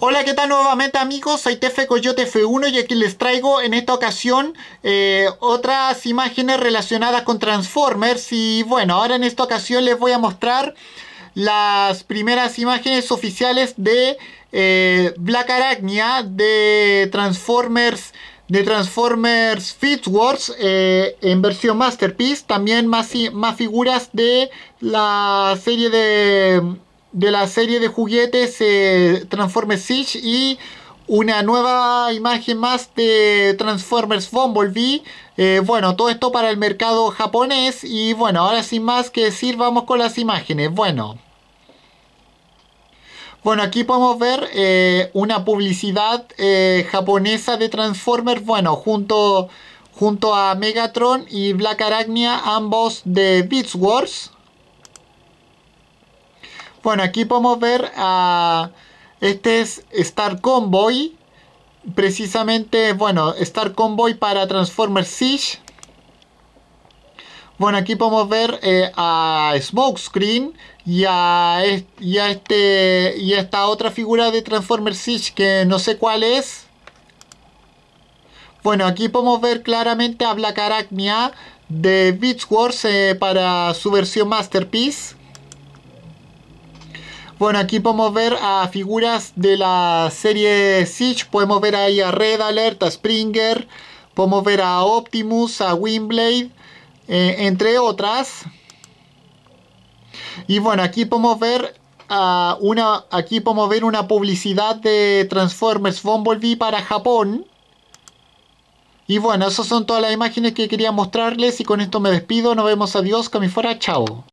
Hola, ¿qué tal nuevamente amigos? Soy Tefe Coyote F1 y aquí les traigo en esta ocasión eh, otras imágenes relacionadas con Transformers y bueno, ahora en esta ocasión les voy a mostrar las primeras imágenes oficiales de eh, Black Arachnia de Transformers de Transformers Wars eh, en versión Masterpiece también más, más figuras de la serie de de la serie de juguetes eh, Transformers Siege y una nueva imagen más de Transformers Bumblebee. Eh, bueno, todo esto para el mercado japonés y bueno, ahora sin más que decir, vamos con las imágenes. Bueno. Bueno, aquí podemos ver eh, una publicidad japonesa de Transformers, bueno, junto, junto a Megatron y Black Aragnia, ambos de Beats Wars. Bueno, aquí podemos ver a... Este es Star Convoy. Precisamente, bueno, Star Convoy para Transformers Siege. Bueno, aquí podemos ver eh, a Smokescreen y a, y este, y esta otra figura de Transformers Siege que no sé cuál es. Bueno, aquí podemos ver claramente a Black Arachnia de Beach Wars eh, para su versión Masterpiece. Bueno, aquí podemos ver a figuras de la serie Siege. Podemos ver ahí a Red Alert, a Springer. Podemos ver a Optimus, a Windblade, eh, entre otras. Y bueno, aquí podemos ver una. Aquí podemos ver una publicidad de Transformers Bumblebee para Japón. Y bueno, esas son todas las imágenes que quería mostrarles y con esto me despido. Nos vemos, adiós, que fuera, chao.